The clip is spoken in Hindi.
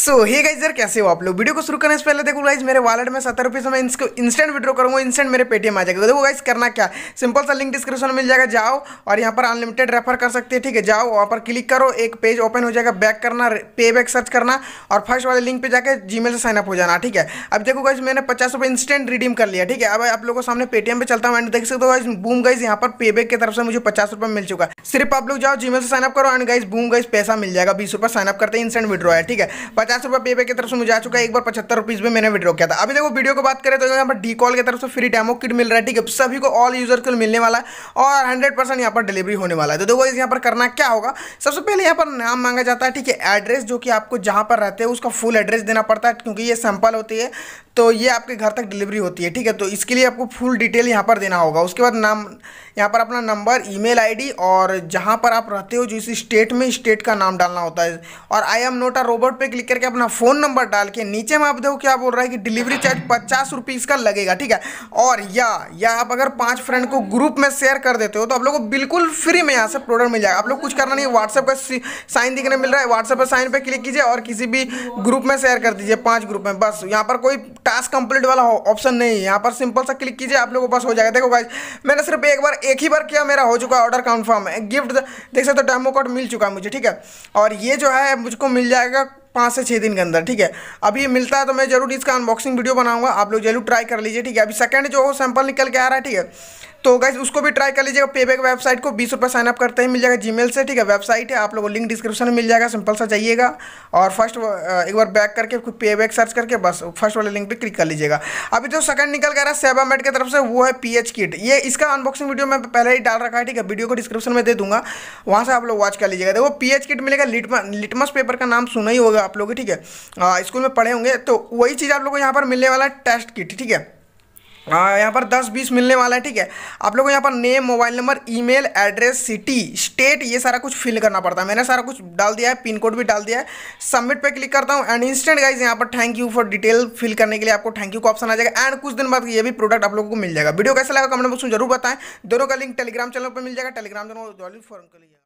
सो हे गाइज यार कैसे हो आप लोग वीडियो को शुरू करने से पहले देखो गाइज मेरे वॉलेट में सत्तर रुपये से मैं इसको इंस्टेंट विड्रॉ करूँगा इंस्टेंट मेरे पेटीएम आ जाएगा तो देखो गाइज करना क्या सिंपल सा लिंक डिस्क्रिप्शन में मिल जाएगा जाओ और यहाँ पर अनलिमिटेड रेफर कर सकते हैं ठीक है जाओ वहाँ पर क्लिक करो एक पेज ओपन हो जाएगा बैक करना पे बैक सर्च करना और फर्स्ट वाले लिंक पर जाकर जी से साइनअप हो जाना ठीक है अब देखो गाइज मैंने पचास रुपये इंस्टेंट रिडीम कर लिया ठीक है अब आप लोगों को सामने पेटीएम पर चलता हूँ एंड देख सकते हो गाइज बूम गाइज यहाँ पर पे बैक की तरफ से मुझे पचास रुपये मिल चुका सिर्फ आप लोग जाओ जी से साइनअप करो एंड गाइज बूम गाइज पैसा मिल जाएगा बीस रुपये साइनअप करते हैं इंस्टेंट विड्रॉ है ठीक है पचास रुपये पे पे की तरफ से मुझे आ चुका है एक बार पचहत्तर रुपीज़ में मैंने विड्रॉ किया था अभी देखो वीडियो को बात करें तो यहाँ पर डी कॉल की तरफ से फ्री डेमो किट मिल रहा है ठीक है सभी को ऑल यूजर को मिलने वाला है और हंड्रेड परसेंट यहाँ पर डिलीवरी होने वाला है तो देखो यहाँ पर करना क्या होगा सबसे पहले यहाँ पर नाम मांगा जाता है ठीक है एड्रेस जो कि आपको जहाँ पर रहते हैं उसका फुल एड्रेस देना पड़ता है क्योंकि ये सैंपल होती है तो ये आपके घर तक डिलीवरी होती है ठीक है तो इसके लिए आपको फुल डिटेल यहाँ पर देना होगा उसके बाद नाम यहाँ पर अपना नंबर ईमेल आईडी और जहाँ पर आप रहते हो जिस स्टेट में स्टेट का नाम डालना होता है और I am not a robot पे क्लिक करके अपना फ़ोन नंबर डाल के नीचे में आप देखो क्या बोल रहा है कि डिलीवरी चार्ज पचास रुपीज़ का लगेगा ठीक है और या या आप अगर पांच फ्रेंड को ग्रुप में शेयर कर देते हो तो आप लोग को बिल्कुल फ्री में यहाँ से प्रोडक्ट मिल जाएगा आप लोग कुछ करना नहीं व्हाट्सएप का साइन दिखने मिल रहा है व्हाट्सएप पर साइन पर क्लिक कीजिए और किसी भी ग्रुप में शेयर कर दीजिए पाँच ग्रुप में बस यहाँ पर कोई टास्क कंप्लीट वाला ऑप्शन नहीं है यहाँ पर सिंपल सा क्लिक कीजिए आप लोगों को बस हो जाएगा देखो भाई मैंने सिर्फ एक बार एक ही बार किया मेरा हो चुका ऑर्डर कन्फर्म है गिफ्ट देख सकते हो डेमो कार्ड मिल चुका है मुझे ठीक है और ये जो है मुझको मिल जाएगा पाँच से छः दिन के अंदर ठीक है अब ये मिलता है तो मैं जरूर इसका अनबॉक्सिंग वीडियो बनाऊंगा आप लोग जरूर ट्राई कर लीजिए ठीक है अभी सेकंड जो हो सैम्पल निकल के आ रहा है ठीक है तो गाइज उसको भी ट्राई कर लीजिएगा पेबैक वेबसाइट को बीस रुपये साइनअप करते ही मिल जाएगा जीमेल से ठीक है वेबसाइट है आप लोगों को लिंक डिस्क्रिप्शन में मिल जाएगा सिंपल सा जाइएगा और फर्स्ट एक बार बैक करके पेबैक सर्च करके बस फर्स्ट वाले लिंक पर क्लिक कर लीजिएगा अभी जो सेकंड निकल गया है सेवा मेट की तरफ से वो है पी किट ये इसका अनबॉक्सिंग वीडियो मैं पहले ही डाल रखा है ठीक है वीडियो को डिस्क्रिप्शन में दे दूंगा वहाँ से आप लोग वॉच कर लीजिएगा देखो पी किट मिलेगा लिटमस पेपर का नाम सुना ही होगा आप लोग ठीक है स्कूल में पढ़े होंगे तो वही चीज़ आप लोग को यहाँ पर मिलने वाला है टेस्ट किट ठीक है हाँ, यहाँ पर दस बीस मिलने वाला है ठीक है आप लोगों को यहाँ पर name mobile number email address city state ये सारा कुछ फिल करना पड़ता है मैंने सारा कुछ डाल दिया है पिन कोड भी डाल दिया है सबमिट पे क्लिक करता हूँ एंड इंस्टेंट गाइज यहाँ पर thank you for detail fill करने के लिए आपको थैंक यू का ऑप्शन आ जाएगा एंड कुछ दिन बाद ये भी प्रोडक्ट आप लोगों को मिल जाएगा वीडियो कैसा लगा कमेंट बॉक्स में जरूर बताएं दोनों का लिंक टेलीग्राम चैनल पर मिल जाएगा टेलीग्राम चैनल फॉर्म कर लिया